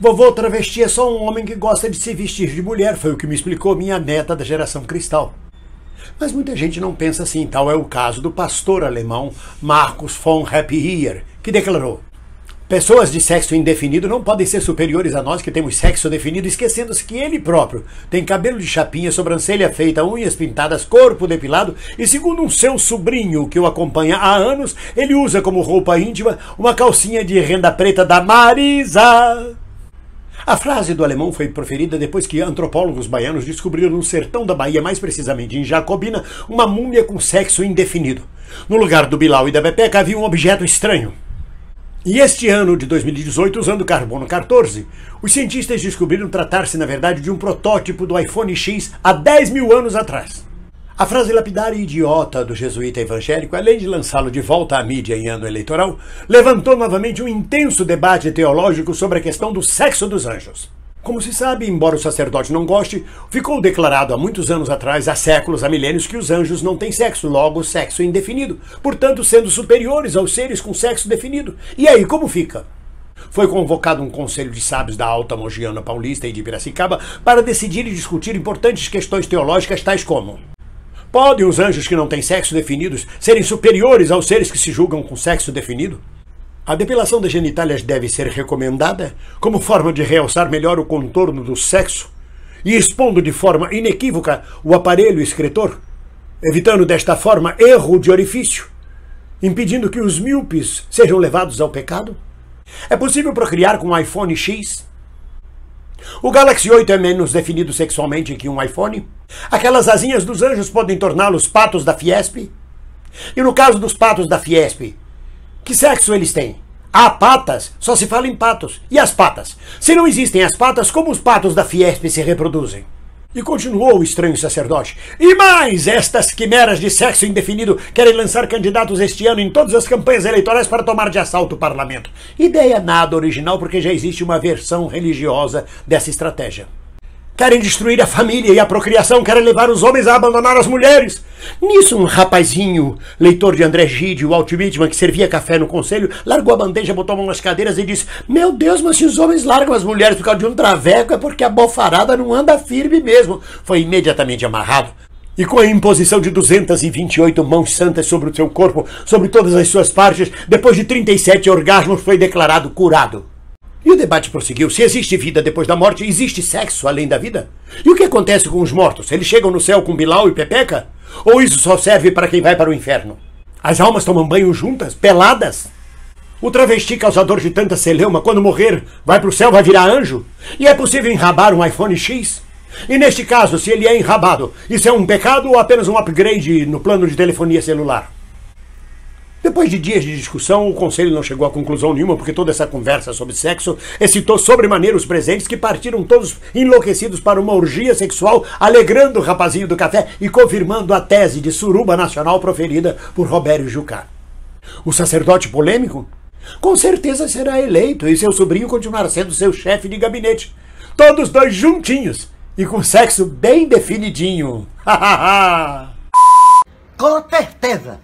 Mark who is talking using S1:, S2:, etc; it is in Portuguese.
S1: Vovô travesti é só um homem que gosta de se vestir de mulher, foi o que me explicou minha neta da geração cristal. Mas muita gente não pensa assim, tal é o caso do pastor alemão Markus von Happy que declarou: Pessoas de sexo indefinido não podem ser superiores a nós que temos sexo definido, esquecendo-se que ele próprio tem cabelo de chapinha, sobrancelha feita, unhas pintadas, corpo depilado e, segundo um seu sobrinho que o acompanha há anos, ele usa como roupa íntima uma calcinha de renda preta da Marisa. A frase do alemão foi proferida depois que antropólogos baianos descobriram no sertão da Bahia, mais precisamente em Jacobina, uma múmia com sexo indefinido. No lugar do Bilal e da Bepeca havia um objeto estranho. E este ano de 2018, usando carbono 14, os cientistas descobriram tratar-se, na verdade, de um protótipo do iPhone X há 10 mil anos atrás. A frase lapidária e idiota do jesuíta evangélico, além de lançá-lo de volta à mídia em ano eleitoral, levantou novamente um intenso debate teológico sobre a questão do sexo dos anjos. Como se sabe, embora o sacerdote não goste, ficou declarado há muitos anos atrás, há séculos, há milênios, que os anjos não têm sexo, logo sexo indefinido, portanto sendo superiores aos seres com sexo definido. E aí, como fica? Foi convocado um conselho de sábios da Alta Mogiana Paulista e de Piracicaba para decidir e discutir importantes questões teológicas tais como Podem os anjos que não têm sexo definidos serem superiores aos seres que se julgam com sexo definido? A depilação das genitálias deve ser recomendada como forma de realçar melhor o contorno do sexo e expondo de forma inequívoca o aparelho escritor, evitando desta forma erro de orifício, impedindo que os míopes sejam levados ao pecado? É possível procriar com um iPhone X? O Galaxy 8 é menos definido sexualmente que um iPhone? Aquelas asinhas dos anjos podem torná-los patos da Fiesp? E no caso dos patos da Fiesp, que sexo eles têm? Há patas, só se fala em patos. E as patas? Se não existem as patas, como os patos da Fiesp se reproduzem? E continuou o estranho sacerdote. E mais, estas quimeras de sexo indefinido querem lançar candidatos este ano em todas as campanhas eleitorais para tomar de assalto o parlamento. Ideia nada original, porque já existe uma versão religiosa dessa estratégia. Querem destruir a família e a procriação, querem levar os homens a abandonar as mulheres. Nisso, um rapazinho, leitor de André Gide, o Walt Whitman, que servia café no conselho, largou a bandeja, botou a mão nas cadeiras e disse: Meu Deus, mas se os homens largam as mulheres por causa de um traveco, é porque a bofarada não anda firme mesmo. Foi imediatamente amarrado. E com a imposição de 228 mãos santas sobre o seu corpo, sobre todas as suas partes, depois de 37 orgasmos, foi declarado curado. E o debate prosseguiu. Se existe vida depois da morte, existe sexo além da vida? E o que acontece com os mortos? Eles chegam no céu com Bilal e Pepeca? Ou isso só serve para quem vai para o inferno? As almas tomam banho juntas, peladas? O travesti causador de tanta celeuma, quando morrer, vai para o céu, vai virar anjo? E é possível enrabar um iPhone X? E neste caso, se ele é enrabado, isso é um pecado ou apenas um upgrade no plano de telefonia celular? Depois de dias de discussão, o conselho não chegou a conclusão nenhuma, porque toda essa conversa sobre sexo excitou sobremaneira os presentes que partiram todos enlouquecidos para uma orgia sexual, alegrando o rapazinho do café e confirmando a tese de suruba nacional proferida por Robério Jucá. O sacerdote polêmico? Com certeza será eleito e seu sobrinho continuará sendo seu chefe de gabinete. Todos dois juntinhos e com sexo bem definidinho. com certeza.